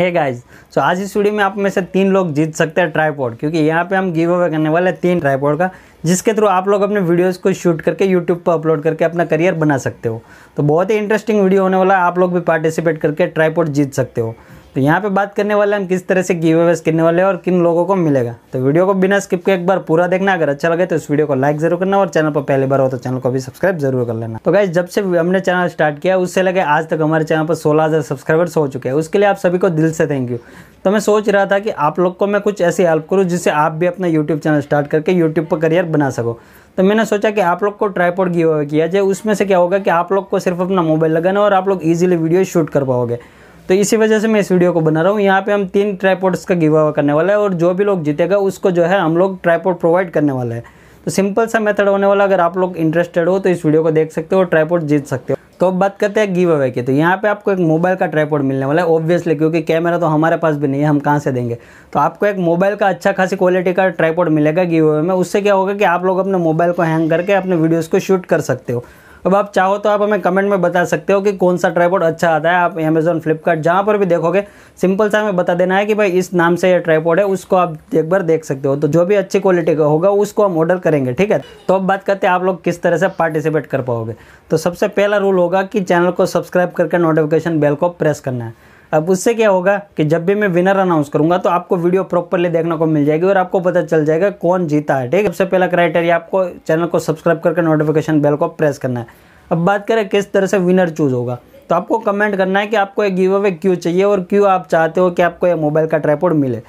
है guys so आज इस वीडियो में आप में से तीन लोग जीत सकते हैं ट्राईपोर्ड क्योंकि यहाँ पे हम गिव अवे करने वाले हैं तीन ट्राईपोर्ड का जिसके थ्रू आप लोग अपने वीडियोस को शूट करके यूट्यूब पर अपलोड करके अपना करियर बना सकते हो तो बहुत ही इंटरेस्टिंग वीडियो होने वाला है आप लोग भी पार्टिसिपेट करके ट्राईपोर्ड जीत सकते हो तो यहाँ पे बात करने वाले हम किस तरह से गिव अवेज करने वाले हैं और किन लोगों को मिलेगा तो वीडियो को बिना स्किप के एक बार पूरा देखना अगर अच्छा लगे तो इस वीडियो को लाइक जरूर करना और चैनल पर पहली बार हो तो चैनल को भी सब्सक्राइब जरूर कर लेना तो गाइज जब से हमने चैनल स्टार्ट किया उससे लगे आज तक हमारे चैनल पर सोलह सब्सक्राइबर्स हो चुके हैं उसके लिए आप सभी को दिल से थैंक यू तो मैं सोच रहा था कि आप लोग को मैं कुछ ऐसी हेल्प करूँ जिससे आप भी अपना यूट्यूब चैनल स्टार्ट करके यूट्यूब पर करियर बना सको तो मैंने सोचा कि आप लोग को ट्राईपोर्ड गिव अवे किया जाए उसमें से क्या होगा कि आप लोग को सिर्फ अपना मोबाइल लगाना और आप लोग ईजिली वीडियो शूट कर पाओगे तो इसी वजह से मैं इस वीडियो को बना रहा हूँ यहाँ पे हम तीन ट्राईपोर्ट्स का गिव अवे करने वाला है और जो भी लोग जीतेगा उसको जो है हम लोग ट्राईपोर्ट प्रोवाइड करने वाला है तो सिंपल सा मेथड होने वाला अगर आप लोग इंटरेस्टेड हो तो इस वीडियो को देख सकते हो और ट्राईपोर्ट जीत सकते हो तो अब बात करते हैं गिव अवे की तो यहाँ पे आपको एक मोबाइल का ट्राईपोर्ट मिलने वाला है ऑब्वियसली क्योंकि कैमरा तो हमारे पास भी नहीं है हम कहाँ से देंगे तो आपको एक मोबाइल का अच्छा खासी क्वालिटी का ट्राईपोर्ट मिलेगा गिव अवे में उससे क्या होगा कि आप लोग अपने मोबाइल को हैंग करके अपने वीडियोज़ को शूट कर सकते हो अब आप चाहो तो आप हमें कमेंट में बता सकते हो कि कौन सा ट्राईपोर्ड अच्छा आता है आप अमेज़ोन फ्लिपकार्ट जहाँ पर भी देखोगे सिंपल सा हमें बता देना है कि भाई इस नाम से ये ट्राईपोर्ड है उसको आप एक बार देख सकते हो तो जो भी अच्छी क्वालिटी का होगा उसको हम ऑर्डर करेंगे ठीक है तो अब बात करते हैं आप लोग किस तरह से पार्टिसिपेट कर पाओगे तो सबसे पहला रूल होगा कि चैनल को सब्सक्राइब करके नोटिफिकेशन बेल को प्रेस करना है अब उससे क्या होगा कि जब भी मैं विनर अनाउंस करूंगा तो आपको वीडियो प्रॉपरली देखने को मिल जाएगी और आपको पता चल जाएगा कौन जीता है ठीक है सबसे पहला क्राइटेरिया आपको चैनल को सब्सक्राइब करके नोटिफिकेशन बेल को प्रेस करना है अब बात करें किस तरह से विनर चूज होगा तो आपको कमेंट करना है कि आपको एक गिव अवे क्यों चाहिए और क्यों आप चाहते हो कि आपको यह मोबाइल का ट्राईपोर्ड मिले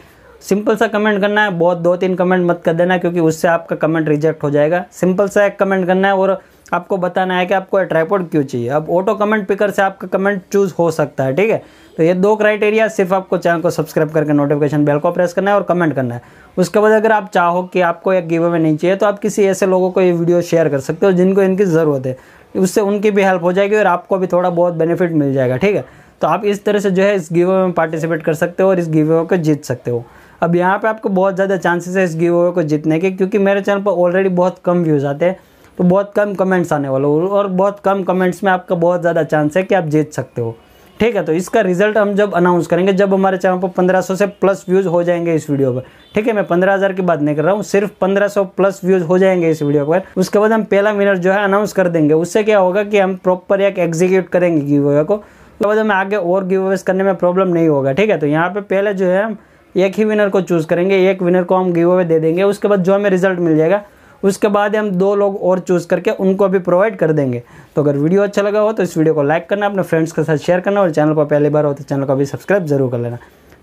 सिंपल सा कमेंट करना है बहुत दो तीन कमेंट मत कर देना क्योंकि उससे आपका कमेंट रिजेक्ट हो जाएगा सिंपल सा एक कमेंट करना है और आपको बताना है कि आपको ट्राईपोर्ड क्यों चाहिए अब ऑटो कमेंट पिकर से आपका कमेंट चूज हो सकता है ठीक है तो ये दो क्राइटेरिया सिर्फ आपको चैनल को सब्सक्राइब करके नोटिफिकेशन बेल को प्रेस करना है और कमेंट करना है उसके बाद अगर आप चाहो कि आपको एक गिव अवे नहीं चाहिए तो आप किसी ऐसे लोगों को ये वीडियो शेयर कर सकते हो जिनको इनकी ज़रूरत है उससे उनकी भी हेल्प हो जाएगी और आपको भी थोड़ा बहुत बेनिफिट मिल जाएगा ठीक है तो आप इस तरह से जो है इस गिव अवे में पार्टिसिपेट कर सकते हो और इस गिव अवे को जीत सकते हो अब यहाँ पर आपको बहुत ज़्यादा चांसेस है इस गिव अवे को जीतने के क्योंकि मेरे चैनल पर ऑलरेडी बहुत कम व्यूज़ आते हैं तो बहुत कम कमेंट्स आने वाले हो और बहुत कम कमेंट्स में आपका बहुत ज़्यादा चांस है कि आप जीत सकते हो ठीक है तो इसका रिजल्ट हम जब अनाउंस करेंगे जब हमारे चैनल पर 1500 से प्लस व्यूज़ हो जाएंगे इस वीडियो पर ठीक है मैं 15000 की बात नहीं कर रहा हूँ सिर्फ 1500 प्लस व्यूज़ हो जाएंगे इस वीडियो पर उसके बाद हम पहला विनर जो है अनाउंस कर देंगे उससे क्या होगा कि हम प्रॉपर एक एग्जीक्यूट करेंगे गिव अवे को उसके बाद हमें आगे और गिव अवेज करने में प्रॉब्लम नहीं होगा ठीक है तो यहाँ पर पहले जो है हम एक ही विनर को चूज़ करेंगे एक विनर को हम गिव अवे दे देंगे उसके बाद जो हमें रिजल्ट मिल जाएगा उसके बाद हम दो लोग और चूज़ करके उनको भी प्रोवाइड कर देंगे तो अगर वीडियो अच्छा लगा हो तो इस वीडियो को लाइक करना अपने फ्रेंड्स के साथ शेयर करना और चैनल पर पहली बार हो तो चैनल को भी सब्सक्राइब जरूर कर लेना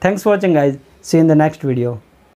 thanks for watching I see in the next video